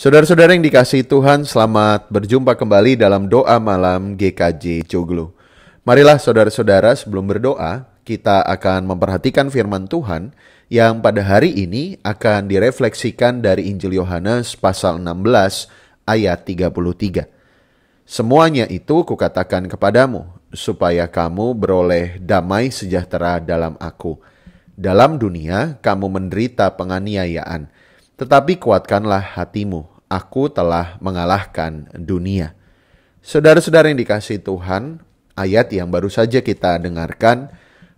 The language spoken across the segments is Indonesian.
Saudara-saudara yang dikasih Tuhan, selamat berjumpa kembali dalam doa malam GKJ Joglo. Marilah saudara-saudara sebelum berdoa, kita akan memperhatikan firman Tuhan yang pada hari ini akan direfleksikan dari Injil Yohanes pasal 16 ayat 33. Semuanya itu kukatakan kepadamu, supaya kamu beroleh damai sejahtera dalam aku. Dalam dunia kamu menderita penganiayaan tetapi kuatkanlah hatimu, aku telah mengalahkan dunia. Saudara-saudara yang dikasih Tuhan, ayat yang baru saja kita dengarkan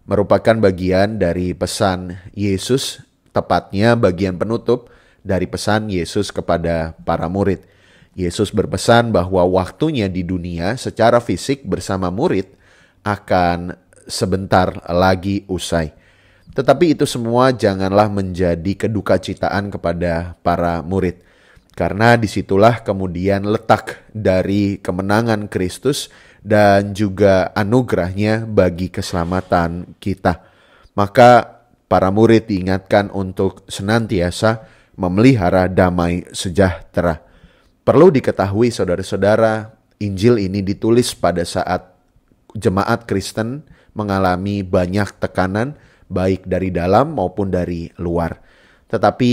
merupakan bagian dari pesan Yesus, tepatnya bagian penutup dari pesan Yesus kepada para murid. Yesus berpesan bahwa waktunya di dunia secara fisik bersama murid akan sebentar lagi usai. Tetapi itu semua janganlah menjadi keduka citaan kepada para murid. Karena disitulah kemudian letak dari kemenangan Kristus dan juga anugerahnya bagi keselamatan kita. Maka para murid diingatkan untuk senantiasa memelihara damai sejahtera. Perlu diketahui saudara-saudara, Injil ini ditulis pada saat jemaat Kristen mengalami banyak tekanan, baik dari dalam maupun dari luar. Tetapi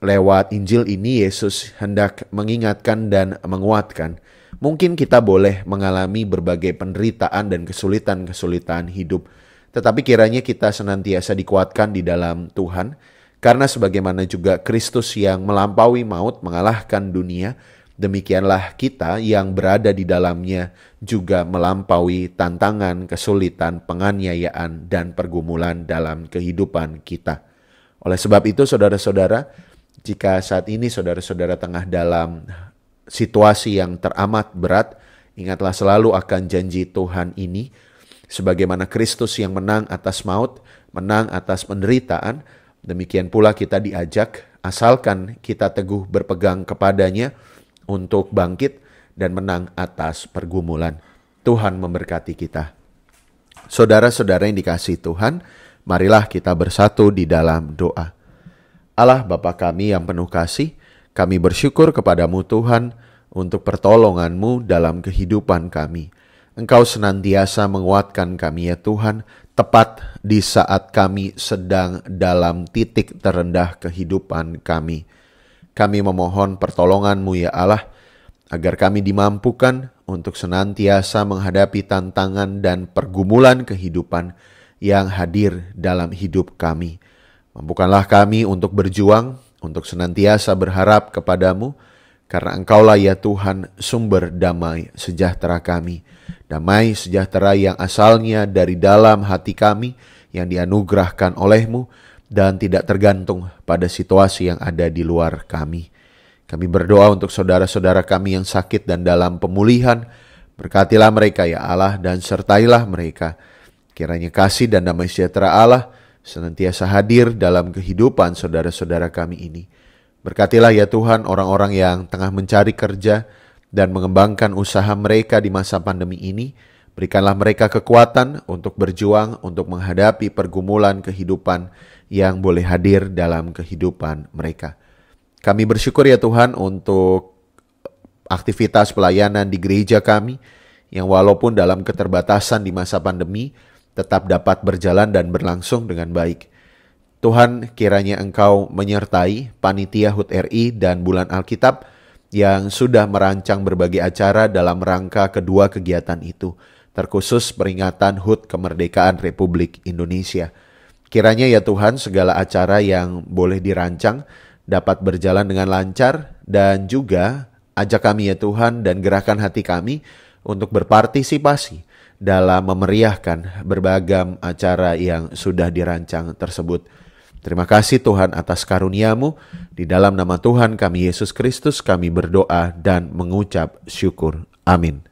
lewat Injil ini Yesus hendak mengingatkan dan menguatkan. Mungkin kita boleh mengalami berbagai penderitaan dan kesulitan-kesulitan hidup, tetapi kiranya kita senantiasa dikuatkan di dalam Tuhan, karena sebagaimana juga Kristus yang melampaui maut mengalahkan dunia, Demikianlah kita yang berada di dalamnya juga melampaui tantangan, kesulitan, penganiayaan, dan pergumulan dalam kehidupan kita. Oleh sebab itu, saudara-saudara, jika saat ini saudara-saudara tengah dalam situasi yang teramat berat, ingatlah selalu akan janji Tuhan ini, sebagaimana Kristus yang menang atas maut, menang atas penderitaan, demikian pula kita diajak, asalkan kita teguh berpegang kepadanya untuk bangkit dan menang atas pergumulan. Tuhan memberkati kita. Saudara-saudara yang dikasih Tuhan, marilah kita bersatu di dalam doa. Allah Bapa kami yang penuh kasih, kami bersyukur kepadamu Tuhan untuk pertolonganmu dalam kehidupan kami. Engkau senantiasa menguatkan kami ya Tuhan, tepat di saat kami sedang dalam titik terendah kehidupan kami. Kami memohon pertolonganmu ya Allah, agar kami dimampukan untuk senantiasa menghadapi tantangan dan pergumulan kehidupan yang hadir dalam hidup kami. Mampukanlah kami untuk berjuang, untuk senantiasa berharap kepadamu, karena Engkaulah ya Tuhan sumber damai sejahtera kami. Damai sejahtera yang asalnya dari dalam hati kami yang dianugerahkan olehmu dan tidak tergantung pada situasi yang ada di luar kami. Kami berdoa untuk saudara-saudara kami yang sakit dan dalam pemulihan. Berkatilah mereka ya Allah dan sertailah mereka. Kiranya kasih dan damai sejahtera Allah senantiasa hadir dalam kehidupan saudara-saudara kami ini. Berkatilah ya Tuhan orang-orang yang tengah mencari kerja dan mengembangkan usaha mereka di masa pandemi ini Berikanlah mereka kekuatan untuk berjuang untuk menghadapi pergumulan kehidupan yang boleh hadir dalam kehidupan mereka. Kami bersyukur ya Tuhan untuk aktivitas pelayanan di gereja kami yang walaupun dalam keterbatasan di masa pandemi tetap dapat berjalan dan berlangsung dengan baik. Tuhan kiranya Engkau menyertai panitia HUT RI dan bulan Alkitab yang sudah merancang berbagai acara dalam rangka kedua kegiatan itu terkhusus peringatan HUT kemerdekaan Republik Indonesia. Kiranya ya Tuhan segala acara yang boleh dirancang dapat berjalan dengan lancar dan juga ajak kami ya Tuhan dan gerakan hati kami untuk berpartisipasi dalam memeriahkan berbagai acara yang sudah dirancang tersebut. Terima kasih Tuhan atas karuniamu. Di dalam nama Tuhan kami Yesus Kristus kami berdoa dan mengucap syukur. Amin.